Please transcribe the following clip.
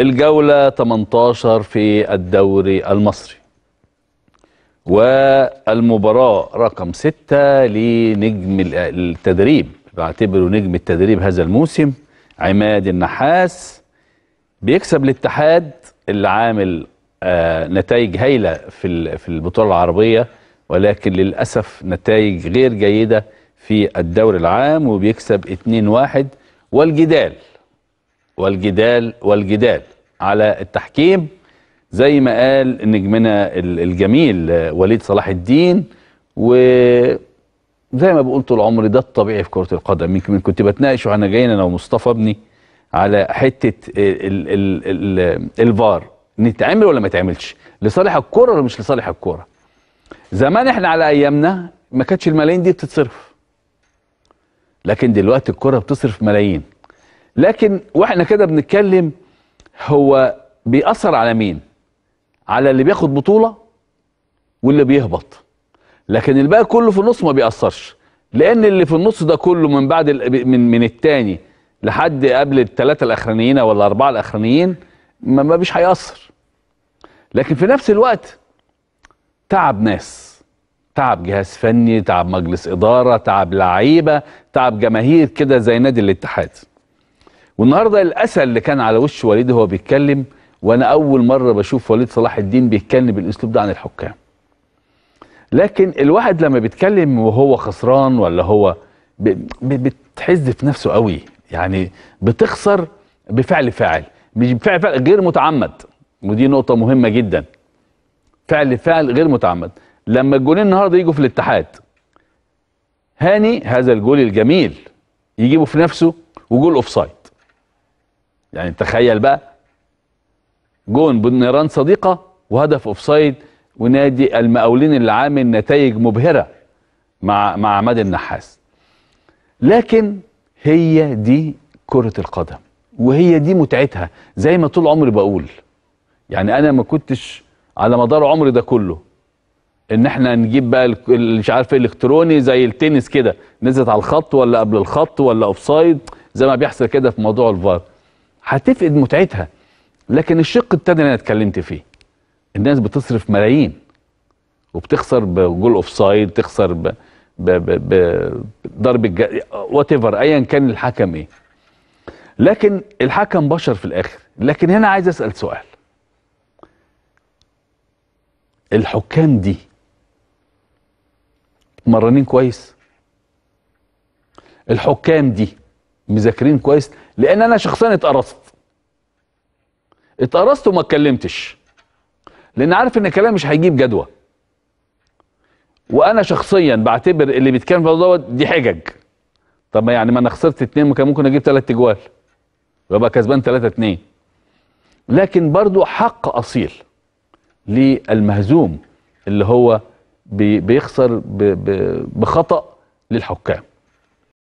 الجولة 18 في الدوري المصري والمباراة رقم 6 لنجم التدريب بعتبره نجم التدريب هذا الموسم عماد النحاس بيكسب الاتحاد اللي عامل آه، نتائج هايلة في في البطولة العربية ولكن للأسف نتائج غير جيدة في الدوري العام وبيكسب 2-1 والجدال والجدال والجدال على التحكيم زي ما قال نجمنا الجميل وليد صلاح الدين و زي ما بقول طول عمري ده الطبيعي في كرة القدم يمكن كنت بتناقش وانا جايين انا ومصطفى ابني على حتة الفار نتعمل ولا ما تعملش لصالح الكرة ولا مش لصالح الكرة زمان احنا على ايامنا ما كانتش الملايين دي بتتصرف لكن دلوقتي الكرة بتصرف ملايين لكن واحنا كده بنتكلم هو بيأثر على مين على اللي بياخد بطولة واللي بيهبط لكن الباقي كله في النص ما بيأثرش لأن اللي في النص ده كله من بعد من من التاني لحد قبل الثلاثة الأخرانيين أو الأربعة الأخرانيين ما, ما مش هيأثر لكن في نفس الوقت تعب ناس تعب جهاز فني تعب مجلس إدارة تعب لعيبة تعب جماهير كده زي نادي الاتحاد والنهارده الاسى اللي كان على وش وليد هو بيتكلم وانا اول مره بشوف وليد صلاح الدين بيتكلم بالاسلوب ده عن الحكام لكن الواحد لما بيتكلم وهو خسران ولا هو بتحز في نفسه قوي يعني بتخسر بفعل فاعل مش بفعل فاعل غير متعمد ودي نقطه مهمه جدا فعل فاعل غير متعمد لما الجولين النهارده يجوا في الاتحاد هاني هذا الجول الجميل يجيبه في نفسه وجول اوفسايد يعني تخيل بقى جون بنيران صديقة وهدف اوفسايد ونادي المقاولين اللي عامل نتائج مبهرة مع مع عماد النحاس لكن هي دي كرة القدم وهي دي متعتها زي ما طول عمري بقول يعني انا ما كنتش على مدار عمري ده كله ان احنا نجيب بقى مش عارف إيه، الالكتروني زي التنس كده نزلت على الخط ولا قبل الخط ولا اوفسايد زي ما بيحصل كده في موضوع الفار هتفقد متعتها لكن الشق التاني اللي انا اتكلمت فيه الناس بتصرف ملايين وبتخسر بجول اوف سايد بتخسر ب... ب... ب... بضرب وات ايفر ايا كان الحكم ايه لكن الحكم بشر في الاخر لكن هنا عايز اسال سؤال الحكام دي مرنين كويس الحكام دي مذاكرين كويس لان انا شخصيا اتقرصت اتقرصت وما اتكلمتش لان عارف ان الكلام مش هيجيب جدوى وانا شخصيا بعتبر اللي بيتكلم في الموضوع دي حجج طب ما يعني ما انا خسرت اتنين كان ممكن اجيب تلات تجوال وابقى كسبان تلاتة اتنين لكن برضو حق اصيل للمهزوم اللي هو بيخسر بخطأ للحكام